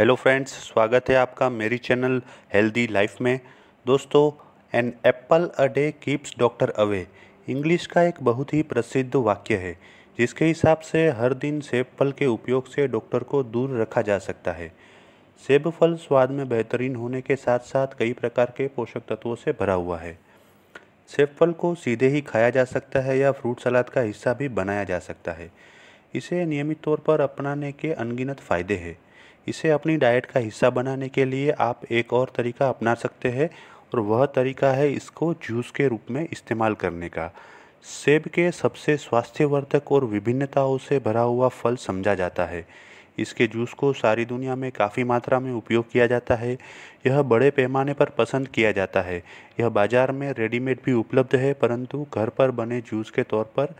hello friends स्वागत है आपका मेरी चैनल हेल्दी लाइफ में दोस्तों an apple a day keeps doctor away English का एक बहुत ही प्रसिद्ध वाक्य है जिसके हिसाब से हर दिन सेब फल के उपयोग से डॉक्टर को दूर रखा जा सकता है सेब फल स्वाद में बेहतरीन होने के साथ साथ कई प्रकार के पोषक तत्वों से भरा हुआ है सेब फल को सीधे ही खाया जा सकता है या फ्रूट सलाद का हिस्सा भी बनाया जा सकता है इसे नियमित तौर पर अपनाने के अनगिनत फ़ायदे हैं इसे अपनी डाइट का हिस्सा बनाने के लिए आप एक और तरीका अपना सकते हैं और वह तरीका है इसको जूस के रूप में इस्तेमाल करने का सेब के सबसे स्वास्थ्यवर्धक और विभिन्नताओं से भरा हुआ फल समझा जाता है इसके जूस को सारी दुनिया में काफ़ी मात्रा में उपयोग किया जाता है यह बड़े पैमाने पर पसंद किया जाता है यह बाज़ार में रेडीमेड भी उपलब्ध है परंतु घर पर बने जूस के तौर पर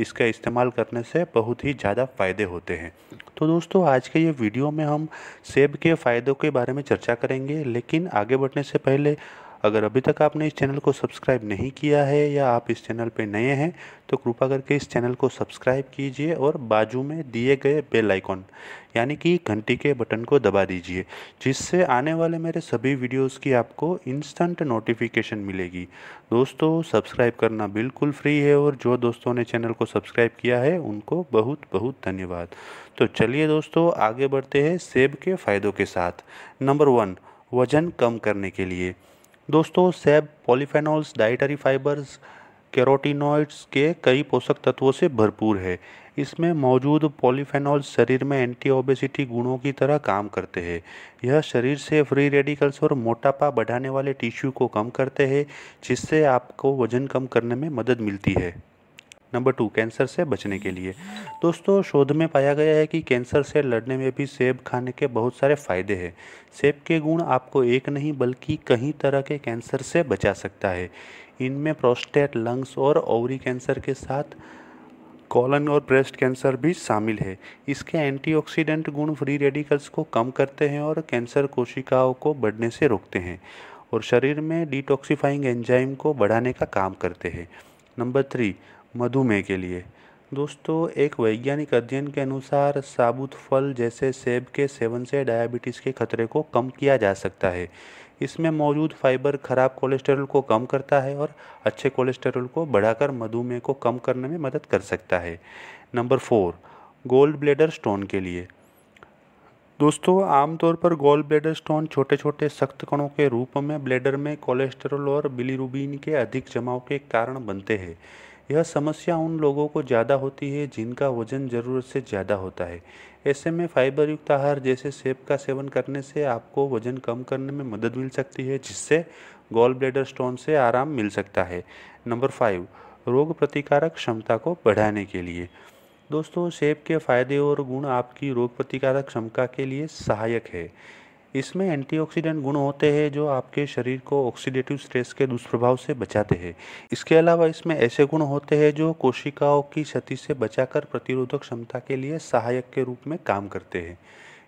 इसका इस्तेमाल करने से बहुत ही ज़्यादा फ़ायदे होते हैं तो दोस्तों आज के ये वीडियो में हम सेब के फ़ायदों के बारे में चर्चा करेंगे लेकिन आगे बढ़ने से पहले अगर अभी तक आपने इस चैनल को सब्सक्राइब नहीं किया है या आप इस चैनल पर नए हैं तो कृपा करके इस चैनल को सब्सक्राइब कीजिए और बाजू में दिए गए बेल आइकॉन यानी कि घंटी के बटन को दबा दीजिए जिससे आने वाले मेरे सभी वीडियोस की आपको इंस्टेंट नोटिफिकेशन मिलेगी दोस्तों सब्सक्राइब करना बिल्कुल फ्री है और जो दोस्तों ने चैनल को सब्सक्राइब किया है उनको बहुत बहुत धन्यवाद तो चलिए दोस्तों आगे बढ़ते हैं सेब के फ़ायदों के साथ नंबर वन वज़न कम करने के लिए दोस्तों सेब पॉलीफेनॉल्स डाइटरी फाइबर्स कैरोटीनॉइड्स के कई पोषक तत्वों से भरपूर है इसमें मौजूद पॉलीफेनॉल्स शरीर में एंटी ओबेसिटी गुणों की तरह काम करते हैं यह शरीर से फ्री रेडिकल्स और मोटापा बढ़ाने वाले टिश्यू को कम करते हैं जिससे आपको वजन कम करने में मदद मिलती है नंबर टू कैंसर से बचने के लिए दोस्तों शोध में पाया गया है कि कैंसर से लड़ने में भी सेब खाने के बहुत सारे फ़ायदे हैं सेब के गुण आपको एक नहीं बल्कि कई तरह के कैंसर से बचा सकता है इनमें प्रोस्टेट लंग्स और ओवरी कैंसर के साथ कॉलन और ब्रेस्ट कैंसर भी शामिल है इसके एंटीऑक्सीडेंट गुण फ्री रेडिकल्स को कम करते हैं और कैंसर कोशिकाओं को बढ़ने से रोकते हैं और शरीर में डिटॉक्सीफाइंग एंजाइम को बढ़ाने का काम करते हैं नंबर थ्री मधुमेह के लिए दोस्तों एक वैज्ञानिक अध्ययन के अनुसार साबुत फल जैसे सेब के सेवन से डायबिटीज़ के खतरे को कम किया जा सकता है इसमें मौजूद फाइबर खराब कोलेस्ट्रॉल को कम करता है और अच्छे कोलेस्ट्रॉल को बढ़ाकर मधुमेह को कम करने में मदद कर सकता है number four gall bladder stone के लिए दोस्तों आमतौर पर गोल ब्लेडर स्टोन छोटे छोटे सख्त कणों के रूप में ब्लेडर में कोलेस्ट्रॉल और बिलीरुबिन के अधिक जमाव के कारण बनते हैं यह समस्या उन लोगों को ज़्यादा होती है जिनका वजन ज़रूरत से ज़्यादा होता है ऐसे में फाइबर युक्त आहार जैसे सेब का सेवन करने से आपको वजन कम करने में मदद मिल सकती है जिससे गोल ब्लेडर स्टोन से आराम मिल सकता है नंबर फाइव रोग प्रतिकारक क्षमता को बढ़ाने के लिए दोस्तों सेब के फायदे और गुण आपकी रोग प्रतिकारक क्षमता के लिए सहायक है इसमें एंटीऑक्सीडेंट गुण होते हैं जो आपके शरीर को ऑक्सीडेटिव स्ट्रेस के दुष्प्रभाव से बचाते हैं इसके अलावा इसमें ऐसे गुण होते हैं जो कोशिकाओं की क्षति से बचाकर प्रतिरोधक क्षमता के लिए सहायक के रूप में काम करते हैं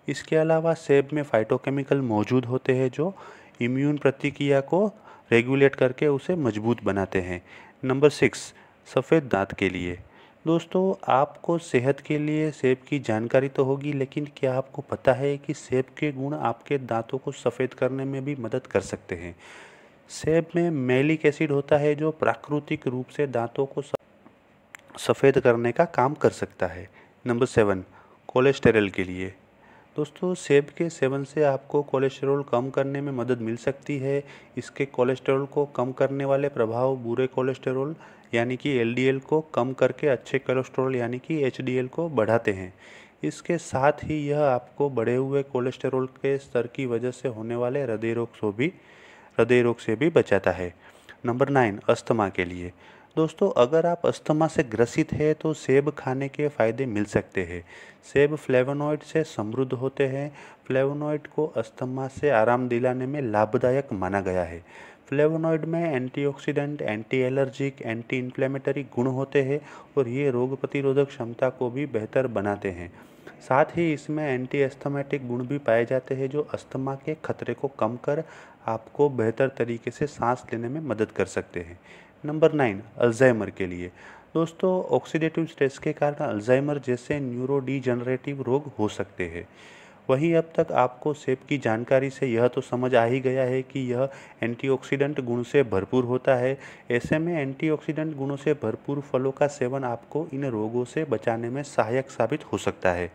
इसके अलावा सेब में फाइटोकेमिकल मौजूद होते हैं जो इम्यून प्रतिक्रिया को रेगुलेट करके उसे मजबूत बनाते हैं नंबर सिक्स सफ़ेद दांत के लिए दोस्तों आपको सेहत के लिए सेब की जानकारी तो होगी लेकिन क्या आपको पता है कि सेब के गुण आपके दांतों को सफ़ेद करने में भी मदद कर सकते हैं सेब में मेलिक एसिड होता है जो प्राकृतिक रूप से दांतों को सफ़ेद करने का काम कर सकता है नंबर सेवन कोलेस्टेरल के लिए दोस्तों सेब के सेवन से आपको कोलेस्टेरॉल कम करने में मदद मिल सकती है इसके कोलेस्टेरॉल को कम करने वाले प्रभाव बुरे कोलेस्टेरॉल यानी कि एल को कम करके अच्छे कोलेस्ट्रॉल यानी कि एच को बढ़ाते हैं इसके साथ ही यह आपको बढ़े हुए कोलेस्टेरॉल के स्तर की वजह से होने वाले हृदय रोग से भी हृदय रोग से भी बचाता है नंबर नाइन अस्थमा के लिए दोस्तों अगर आप अस्थमा से ग्रसित है तो सेब खाने के फ़ायदे मिल सकते हैं सेब फ्लेवोनॉइड से समृद्ध होते हैं फ्लेवोनॉइड को अस्थमा से आराम दिलाने में लाभदायक माना गया है फ्लेवोनॉइड में antioxidant anti allergic anti inflammatory गुण होते हैं और ये रोग प्रतिरोधक क्षमता को भी बेहतर बनाते हैं साथ ही इसमें एंटी एस्थमेटिक गुण भी पाए जाते हैं जो अस्थमा के खतरे को कम कर आपको बेहतर तरीके से सांस लेने में मदद कर सकते हैं नंबर नाइन अल्जाइमर के लिए दोस्तों ऑक्सीडेटिव स्ट्रेस के कारण अल्जाइमर जैसे न्यूरोडीजनरेटिव रोग हो सकते हैं वहीं अब तक आपको सेब की जानकारी से यह तो समझ आ ही गया है कि यह एंटीऑक्सीडेंट गुण से भरपूर होता है ऐसे में एंटीऑक्सीडेंट गुणों से भरपूर फलों का सेवन आपको इन रोगों से बचाने में सहायक साबित हो सकता है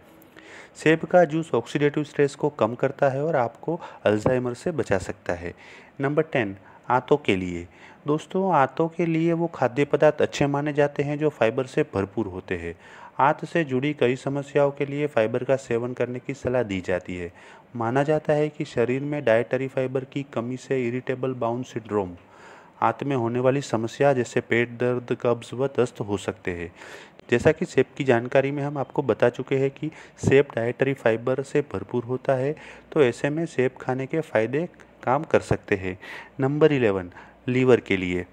सेब का जूस ऑक्सीडेटिव स्ट्रेस को कम करता है और आपको अल्जाइमर से बचा सकता है नंबर टेन आंतों के लिए दोस्तों आंतों के लिए वो खाद्य पदार्थ अच्छे माने जाते हैं जो फाइबर से भरपूर होते हैं आंत से जुड़ी कई समस्याओं के लिए फाइबर का सेवन करने की सलाह दी जाती है माना जाता है कि शरीर में डायटरी फाइबर की कमी से इरिटेबल बाउंड सिंड्रोम आंत में होने वाली समस्या जैसे पेट दर्द कब्ज व दस्त हो सकते हैं जैसा कि सेब की जानकारी में हम आपको बता चुके हैं कि सेब डाइटरी फाइबर से भरपूर होता है तो ऐसे में सेब खाने के फायदे काम कर सकते हैं नंबर इलेवन लीवर के लिए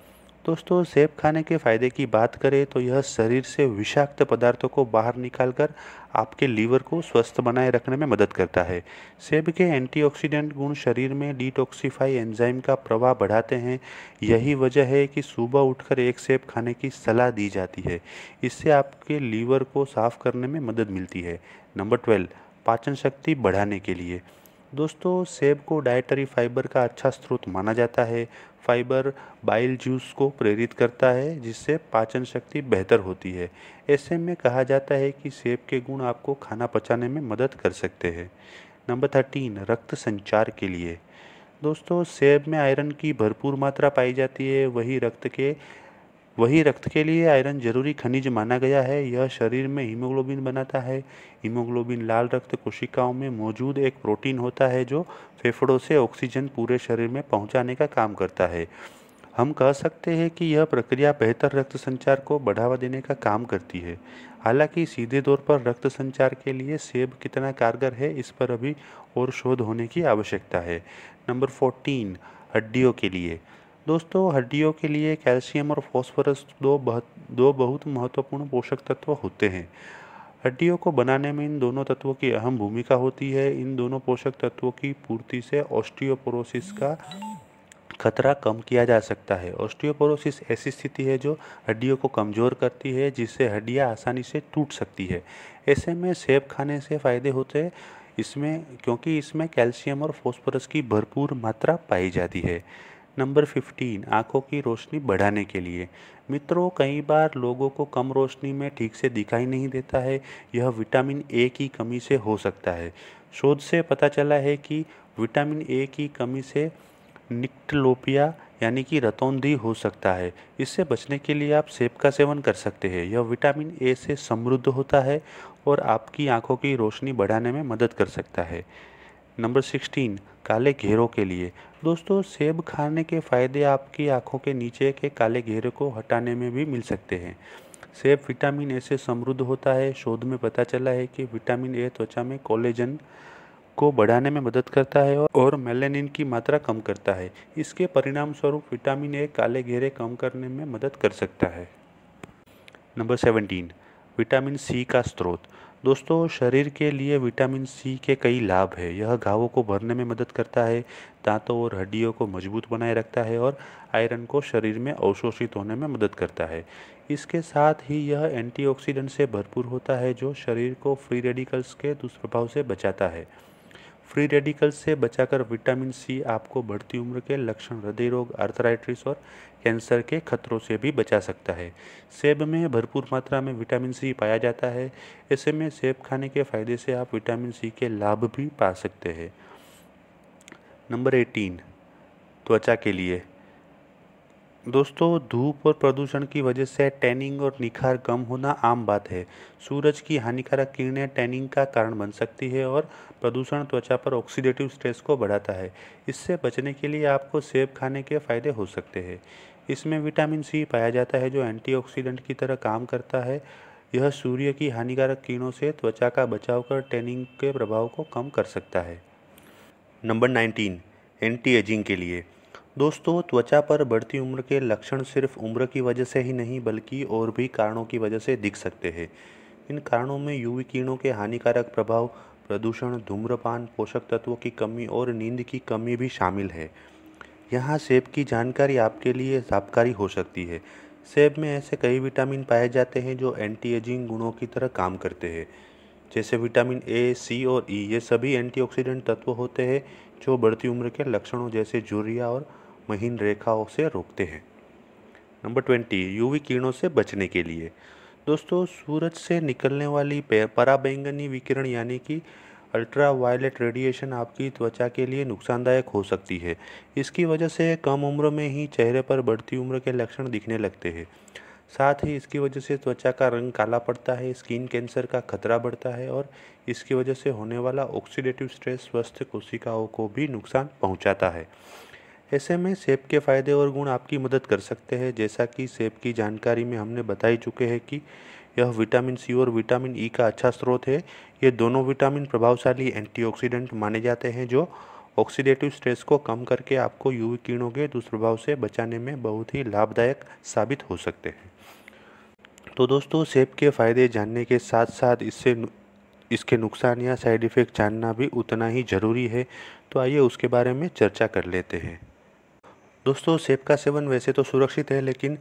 दोस्तों सेब खाने के फ़ायदे की बात करें तो यह शरीर से विषाक्त पदार्थों को बाहर निकालकर आपके लीवर को स्वस्थ बनाए रखने में मदद करता है सेब के एंटीऑक्सीडेंट गुण शरीर में डिटॉक्सीफाई एंजाइम का प्रवाह बढ़ाते हैं यही वजह है कि सुबह उठकर एक सेब खाने की सलाह दी जाती है इससे आपके लीवर को साफ करने में मदद मिलती है नंबर ट्वेल्व पाचन शक्ति बढ़ाने के लिए दोस्तों सेब को डाइटरी फाइबर का अच्छा स्रोत माना जाता है फाइबर बाइल जूस को प्रेरित करता है जिससे पाचन शक्ति बेहतर होती है ऐसे में कहा जाता है कि सेब के गुण आपको खाना पचाने में मदद कर सकते हैं नंबर थर्टीन रक्त संचार के लिए दोस्तों सेब में आयरन की भरपूर मात्रा पाई जाती है वही रक्त के वही रक्त के लिए आयरन जरूरी खनिज माना गया है यह शरीर में हीमोग्लोबिन बनाता है हीमोग्लोबिन लाल रक्त कोशिकाओं में मौजूद एक प्रोटीन होता है जो फेफड़ों से ऑक्सीजन पूरे शरीर में पहुंचाने का काम करता है हम कह सकते हैं कि यह प्रक्रिया बेहतर रक्त संचार को बढ़ावा देने का काम करती है हालांकि सीधे तौर पर रक्त संचार के लिए सेब कितना कारगर है इस पर अभी और शोध होने की आवश्यकता है नंबर फोर्टीन हड्डियों के लिए दोस्तों हड्डियों के लिए कैल्शियम और फॉस्फोरस दो बहुत दो बहुत महत्वपूर्ण पोषक तत्व होते हैं हड्डियों को बनाने में इन दोनों तत्वों की अहम भूमिका होती है इन दोनों पोषक तत्वों की पूर्ति से ऑस्टियोपोरोसिस का खतरा कम किया जा सकता है ऑस्टियोपोरोसिस ऐसी स्थिति है जो हड्डियों को कमज़ोर करती है जिससे हड्डियाँ आसानी से टूट सकती है ऐसे में सेब खाने से फ़ायदे होते हैं इसमें क्योंकि इसमें कैल्शियम और फॉस्फोरस की भरपूर मात्रा पाई जाती है नंबर 15 आंखों की रोशनी बढ़ाने के लिए मित्रों कई बार लोगों को कम रोशनी में ठीक से दिखाई नहीं देता है यह विटामिन ए की कमी से हो सकता है शोध से पता चला है कि विटामिन ए की कमी से निक्टलोपिया यानी कि रतौंधी हो सकता है इससे बचने के लिए आप सेब का सेवन कर सकते हैं यह विटामिन ए से समृद्ध होता है और आपकी आंखों की रोशनी बढ़ाने में मदद कर सकता है नंबर सिक्सटीन काले घेरों के लिए दोस्तों सेब खाने के फ़ायदे आपकी आंखों के नीचे के काले घेरे को हटाने में भी मिल सकते हैं सेब विटामिन ए से समृद्ध होता है शोध में पता चला है कि विटामिन ए त्वचा में कोलेजन को बढ़ाने में मदद करता है और मेलेनिन की मात्रा कम करता है इसके परिणाम स्वरूप विटामिन ए काले घेरे कम करने में मदद कर सकता है नंबर सेवनटीन विटामिन सी का स्रोत दोस्तों शरीर के लिए विटामिन सी के कई लाभ है यह घावों को भरने में मदद करता है दांतों और हड्डियों को मजबूत बनाए रखता है और आयरन को शरीर में अवशोषित होने में मदद करता है इसके साथ ही यह एंटीऑक्सीडेंट से भरपूर होता है जो शरीर को फ्री रेडिकल्स के दुष्प्रभाव से बचाता है फ्री रेडिकल से बचाकर विटामिन सी आपको बढ़ती उम्र के लक्षण हृदय रोग आर्थराइटिस और कैंसर के खतरों से भी बचा सकता है सेब में भरपूर मात्रा में विटामिन सी पाया जाता है ऐसे में सेब खाने के फायदे से आप विटामिन सी के लाभ भी पा सकते हैं नंबर एटीन त्वचा के लिए दोस्तों धूप और प्रदूषण की वजह से टैनिंग और निखार कम होना आम बात है सूरज की हानिकारक किरणें टैनिंग का कारण बन सकती है और प्रदूषण त्वचा पर ऑक्सीडेटिव स्ट्रेस को बढ़ाता है इससे बचने के लिए आपको सेब खाने के फ़ायदे हो सकते हैं इसमें विटामिन सी पाया जाता है जो एंटीऑक्सीडेंट की तरह काम करता है यह सूर्य की हानिकारक किरणों से त्वचा का बचाव कर टैनिंग के प्रभाव को कम कर सकता है नंबर नाइनटीन एंटी एजिंग के लिए दोस्तों त्वचा पर बढ़ती उम्र के लक्षण सिर्फ उम्र की वजह से ही नहीं बल्कि और भी कारणों की वजह से दिख सकते हैं इन कारणों में यूवी किरणों के हानिकारक प्रभाव प्रदूषण धूम्रपान पोषक तत्वों की कमी और नींद की कमी भी शामिल है यहाँ सेब की जानकारी आपके लिए लाभकारी हो सकती है सेब में ऐसे कई विटामिन पाए जाते हैं जो एंटी एजिंग गुणों की तरह काम करते हैं जैसे विटामिन ए सी और ई ये सभी एंटीऑक्सीडेंट तत्व होते हैं जो बढ़ती उम्र के लक्षणों जैसे जूरिया और महीन रेखाओं से रोकते हैं नंबर ट्वेंटी यूवी किरणों से बचने के लिए दोस्तों सूरज से निकलने वाली पराबैंगनी विकिरण यानी कि अल्ट्रा वायलेट रेडिएशन आपकी त्वचा के लिए नुकसानदायक हो सकती है इसकी वजह से कम उम्र में ही चेहरे पर बढ़ती उम्र के लक्षण दिखने लगते हैं साथ ही इसकी वजह से त्वचा का रंग काला पड़ता है स्किन कैंसर का खतरा बढ़ता है और इसकी वजह से होने वाला ऑक्सीडेटिव स्ट्रेस स्वस्थ कोशिकाओं को भी नुकसान पहुंचाता है ऐसे में सेब के फ़ायदे और गुण आपकी मदद कर सकते हैं जैसा कि सेब की जानकारी में हमने बता ही चुके हैं कि यह विटामिन सी और विटामिन ई e का अच्छा स्रोत है ये दोनों विटामिन प्रभावशाली एंटीऑक्सीडेंट माने जाते हैं जो ऑक्सीडेटिव स्ट्रेस को कम करके आपको यूवी किरणों के दुष्प्रभाव से बचाने में बहुत ही लाभदायक साबित हो सकते हैं तो दोस्तों सेब के फ़ायदे जानने के साथ साथ इससे इसके नुकसान या साइड इफ़ेक्ट जानना भी उतना ही ज़रूरी है तो आइए उसके बारे में चर्चा कर लेते हैं दोस्तों सेब का सेवन वैसे तो सुरक्षित है लेकिन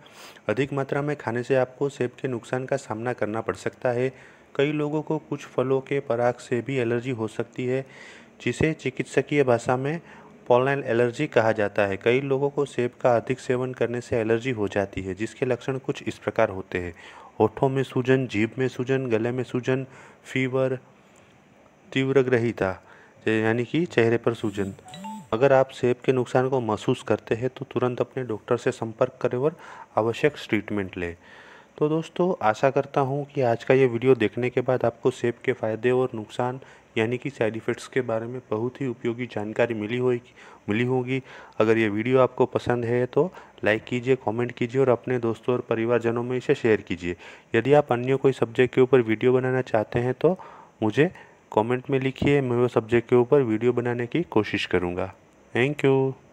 अधिक मात्रा में खाने से आपको सेब के नुकसान का सामना करना पड़ सकता है कई लोगों को कुछ फलों के पराग से भी एलर्जी हो सकती है जिसे चिकित्सकीय भाषा में पॉलन एलर्जी कहा जाता है कई लोगों को सेब का अधिक सेवन करने से एलर्जी हो जाती है जिसके लक्षण कुछ इस प्रकार होते हैं होठों में सूजन जीभ में सूजन गले में सूजन फीवर तीव्र ग्रहिता यानी कि चेहरे पर सूजन अगर आप सेब के नुकसान को महसूस करते हैं तो तुरंत अपने डॉक्टर से संपर्क करें और आवश्यक ट्रीटमेंट लें तो दोस्तों आशा करता हूँ कि आज का ये वीडियो देखने के बाद आपको सेब के फ़ायदे और नुकसान यानी कि साइड इफ़ेक्ट्स के बारे में बहुत ही उपयोगी जानकारी मिली होगी मिली होगी अगर ये वीडियो आपको पसंद है तो लाइक कीजिए कमेंट कीजिए और अपने दोस्तों और परिवारजनों में इसे शेयर कीजिए यदि आप अन्य कोई सब्जेक्ट के ऊपर वीडियो बनाना चाहते हैं तो मुझे कमेंट में लिखिए मैं वो सब्जेक्ट के ऊपर वीडियो बनाने की कोशिश करूँगा थैंक यू